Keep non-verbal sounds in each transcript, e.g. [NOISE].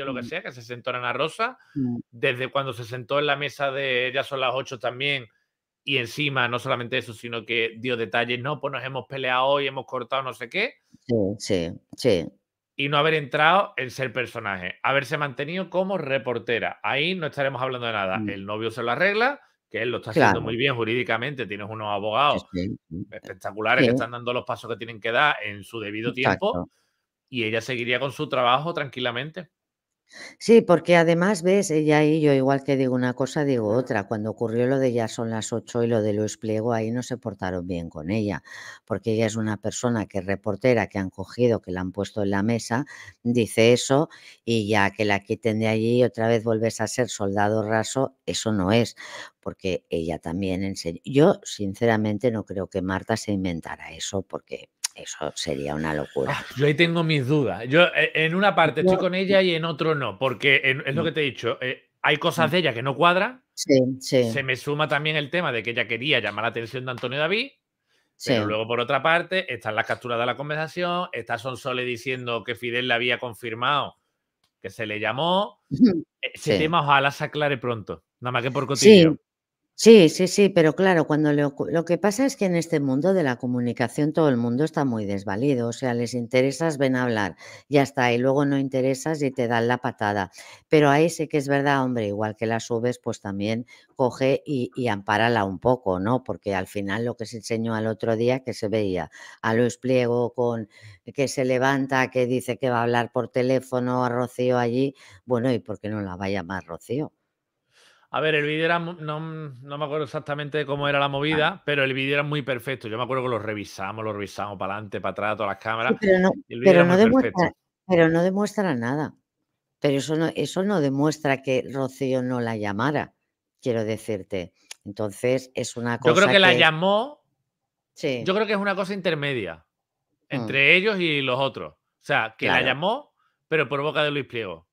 o lo que mm. sea, que se sentó en Ana Rosa, mm. desde cuando se sentó en la mesa de ya son las 8 también, y encima no solamente eso, sino que dio detalles, no, pues nos hemos peleado hoy, hemos cortado no sé qué. Sí, Y no haber entrado en ser personaje, haberse mantenido como reportera. Ahí no estaremos hablando de nada. Mm. El novio se lo arregla, que él lo está haciendo muy bien jurídicamente, tienes unos abogados espectaculares que están dando los pasos que tienen que dar en su debido tiempo y ella seguiría con su trabajo tranquilamente. Sí, porque además ves, ella y yo, igual que digo una cosa, digo otra. Cuando ocurrió lo de ya son las ocho y lo de Luis Pliego, ahí no se portaron bien con ella, porque ella es una persona que reportera, que han cogido, que la han puesto en la mesa, dice eso, y ya que la quiten de allí otra vez vuelves a ser soldado raso, eso no es, porque ella también enseñó. Yo, sinceramente, no creo que Marta se inventara eso, porque eso sería una locura. Ah, yo ahí tengo mis dudas. Yo e, en una parte estoy con ella y en otro no, porque es lo mm. que te he dicho. Eh, hay cosas mm. de ella que no cuadran. Sí, sí. Se me suma también el tema de que ella quería llamar la atención de Antonio David. Pero luego, por otra parte, están las capturas de la conversación, está Sonsole diciendo que Fidel le había confirmado que se le llamó. E, ese sí. tema ojalá se aclare pronto, nada más que por cotidiano. Sí, sí, sí, pero claro, cuando lo que pasa es que en este mundo de la comunicación todo el mundo está muy desvalido, o sea, les interesas, ven a hablar, y hasta ahí, luego no interesas y te dan la patada. Pero ahí sí que es verdad, hombre, igual que la subes, pues también coge y, y ampárala un poco, ¿no? Porque al final lo que se enseñó al otro día, que se veía a Luis Pliego con que se levanta, que dice que va a hablar por teléfono a Rocío allí, bueno, ¿y por qué no la va a llamar Rocío? A ver, el vídeo era, no, me acuerdo exactamente cómo era la movida, ah. pero el vídeo era muy perfecto. Yo me acuerdo que lo revisamos, lo revisamos para adelante, para atrás, todas las cámaras. pero no, demuestra, nada. Pero eso no, eso no demuestra que Rocío no la llamara, quiero decirte. Entonces es una cosa. Yo creo que, la llamó. Yo creo que es una cosa intermedia mm. entre ellos y los otros. O sea, que la llamó, pero por boca de Luis Pliego.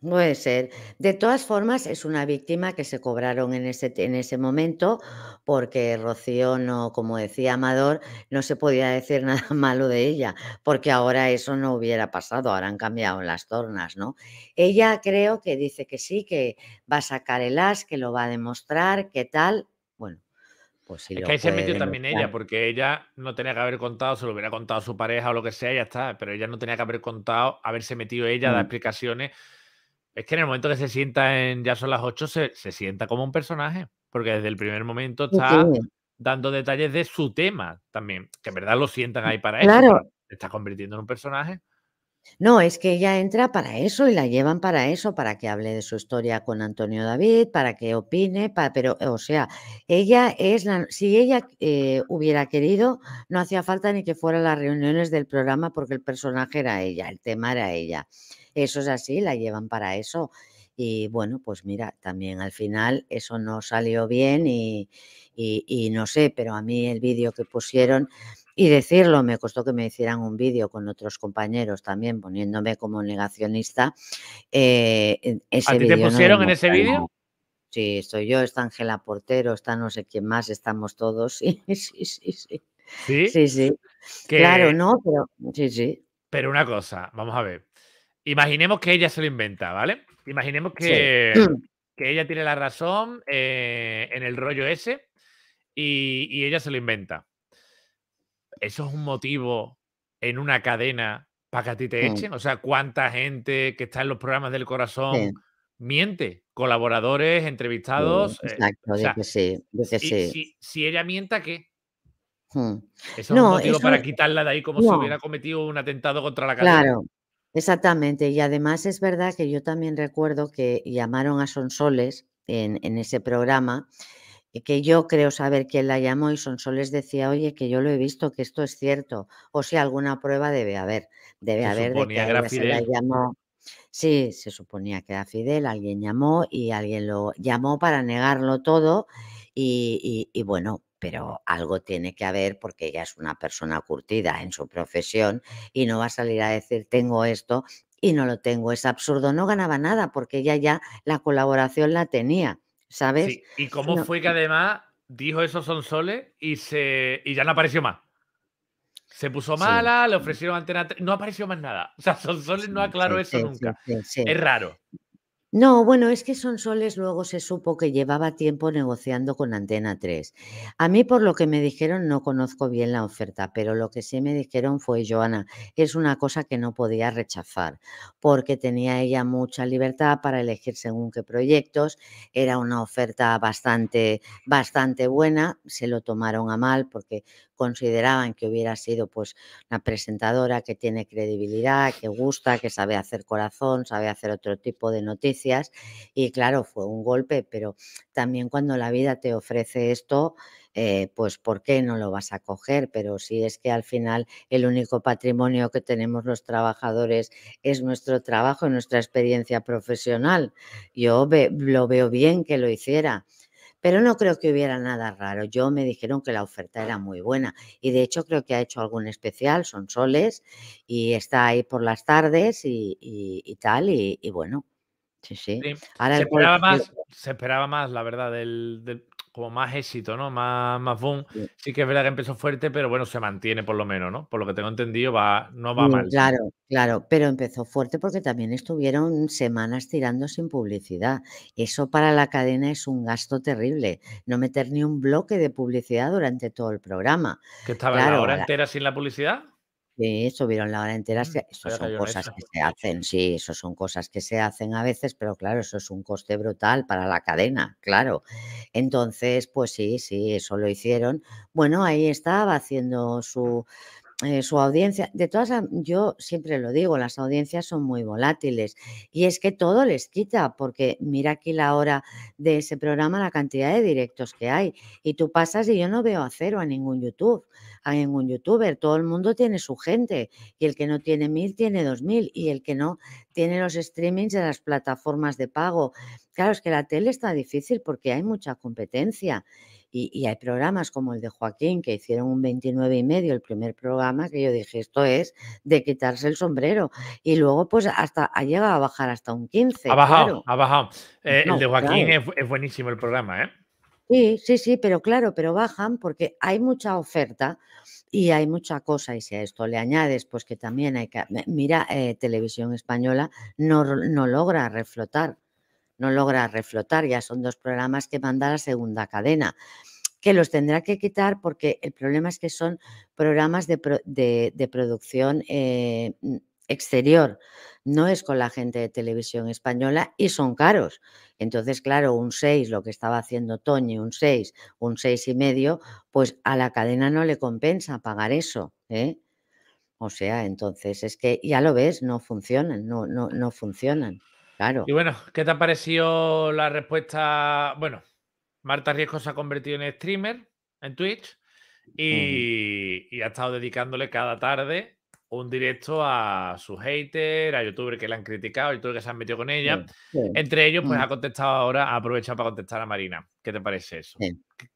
Puede ser. De todas formas, es una víctima que se cobraron en ese, en ese momento porque Rocío, no, como decía Amador, no se podía decir [LAUGHS] nada malo de ella, porque ahora eso no hubiera pasado, ahora han cambiado las tornas, ¿no? Ella creo que dice que sí, que va a sacar el as, que lo va a demostrar, que tal. Bueno, pues es que ahí se metió también ella, porque ella no tenía que haber contado, se lo hubiera contado a su pareja o lo que sea, ya está, pero ella no tenía que haber contado, haberse metido ella, a dar mm. explicaciones es que en el momento que se sienta en Ya son las 8, se, se sienta como un personaje, porque desde el primer momento está dando detalles de su tema también, que en verdad lo sientan mm, ahí para él eso. Está convirtiendo en un personaje. No, es que ella entra para eso y la llevan para eso, para que hable de su historia con Antonio David, para que opine, pero, o sea, ella es la, si ella eh, hubiera querido, no hacía falta ni que fuera a las reuniones del programa porque el personaje era ella, el tema era ella. Eso es así, la llevan para eso. Y bueno, pues mira, también al final eso no salió bien y, y no sé, pero a mí el vídeo que pusieron y decirlo. Me costó que me hicieran un vídeo con otros compañeros también poniéndome como negacionista. Eh, ¿A ti te pusieron en ese vídeo? Sí, soy yo, está Ángela Portero, está no sé quién más, estamos todos. [LAUGHS] Sí, sí, sí. Sí, sí. Claro, no, pero sí, sí. Pero una cosa, vamos a ver. Imaginemos que ella se lo inventa, ¿vale? Imaginemos que, [CLEARS THROAT] ella tiene la razón eh, en el rollo ese y ella se lo inventa. ¿eso es un motivo en una cadena para que a ti te echen? O sea, ¿cuánta gente que está en los programas del corazón miente? Colaboradores, entrevistados. Eh, exacto, de que sí. Si, ella mienta, ¿qué? Hmm. ¿Eso es un motivo para quitarla de ahí como si hubiera cometido un atentado contra la cadena? Claro, exactamente. Y además es verdad que yo también recuerdo que llamaron a Sonsoles en ese programa que yo creo saber quién la llamó y Sonsoles decía, oye, que yo lo he visto, que esto es cierto, o si alguna prueba debe haber, debe haber de que, que la Sí, se suponía que era Fidel, alguien llamó y alguien lo llamó para negarlo todo y, y bueno, pero algo tiene que haber porque ella es una persona curtida en su profesión y no va a salir a decir tengo esto y no lo tengo, es absurdo, no ganaba nada porque ella ya la colaboración la tenía. ¿sabes? ¿Y cómo fue que además dijo eso Sonsoles y, se, y ya no apareció más? Se puso mala, le ofrecieron antena, no apareció más nada. O sea, Sonsoles no aclaró eso nunca. Es raro. No, bueno, es que Sonsoles luego se supo que llevaba tiempo negociando con Antena 3. A mí, por lo que me dijeron, no conozco bien la oferta, pero lo que sí me dijeron fue, Joana, es una cosa que no podía rechazar, porque tenía ella mucha libertad para elegir según qué proyectos. Era una oferta bastante, bastante buena. Se lo tomaron a mal porque consideraban que hubiera sido pues una presentadora que tiene credibilidad, que gusta, que sabe hacer corazón, sabe hacer otro tipo de noticias y claro, fue un golpe, pero también cuando la vida te ofrece esto, eh, pues ¿por qué no lo vas a coger? Pero si es que al final el único patrimonio que tenemos los trabajadores es nuestro trabajo y nuestra experiencia profesional, yo lo veo bien que lo hiciera pero no creo que hubiera nada raro. Yo me dijeron que la oferta era muy buena y de hecho creo que ha hecho algún especial, son soles y está ahí por las tardes y, tal y, bueno. Sí, sí. se, esperaba más, se, esperaba más, la verdad, del, como más éxito, ¿no? Más, más boom. Sí. que es verdad que empezó fuerte, pero bueno, se mantiene por lo menos, ¿no? Por lo que tengo entendido, va, no va mm, mal. Claro, claro, pero empezó fuerte porque también estuvieron semanas tirando sin publicidad. Eso para la cadena es un gasto terrible. No meter ni un bloque de publicidad durante todo el programa. ¿Que estaba la hora entera sin la publicidad? Sí, estuvieron la hora entera. Mm, eso son cosas que se hacen, sí, eso son cosas que se hacen a veces, pero claro, eso es un coste brutal para la cadena, claro. Entonces, pues sí, sí, eso lo hicieron. Bueno, ahí estaba haciendo su, eh, su audiencia, de todas, yo siempre lo digo, las audiencias son muy volátiles y es que todo les quita, porque mira aquí la hora de ese programa, la cantidad de directos que hay y tú pasas y yo no veo a cero a ningún YouTube, a ningún youtuber, todo el mundo tiene su gente y el que no tiene mil tiene dos mil y el que no tiene los streamings de las plataformas de pago. Claro, es que la tele está difícil porque hay mucha competencia y, hay programas como el de Joaquín, que hicieron un 29 y medio, el primer programa, que yo dije, esto es de quitarse el sombrero. Y luego, pues, hasta ha llegado a bajar hasta un 15. Ha bajado, ha eh, bajado. el de Joaquín es, buenísimo el programa, ¿eh? Sí, sí, sí, pero claro, pero bajan porque hay mucha oferta y hay mucha cosa. Y si a esto le añades, pues que también hay que. Mira, eh, Televisión Española no, no logra reflotar no logra reflotar, ya son dos programas que manda la segunda cadena que los tendrá que quitar porque el problema es que son programas de, producción eh, exterior, no es con la gente de televisión española y son caros. Entonces, claro, un 6, lo que estaba haciendo Toñi, un 6, un 6 y medio, pues a la cadena no le compensa pagar eso. ¿eh? O sea, entonces es que ya lo ves, no funcionan, no, no, no funcionan. Y bueno, ¿qué te ha parecido la respuesta? Bueno, Marta Riesco se ha convertido en streamer en Twitch y, ha estado dedicándole cada tarde un directo a sus haters, a youtubers que la han criticado, youtubers que se han metido con ella. Entre ellos, pues mm. ha contestado ahora, ha aprovechado para contestar a Marina. ¿Qué te parece eso?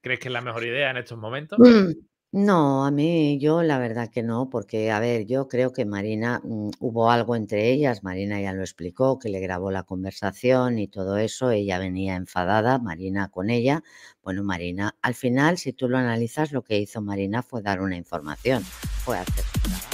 ¿Crees que es la mejor idea en estos momentos? [CLEARS THROAT] No, a mí yo la verdad que no, porque a ver, yo creo que Marina, mm, hubo algo entre ellas, Marina ya lo explicó, que le grabó la conversación y todo eso, ella venía enfadada, Marina con ella. Bueno, Marina, al final, si tú lo analizas, lo que hizo Marina fue dar una información, fue hacer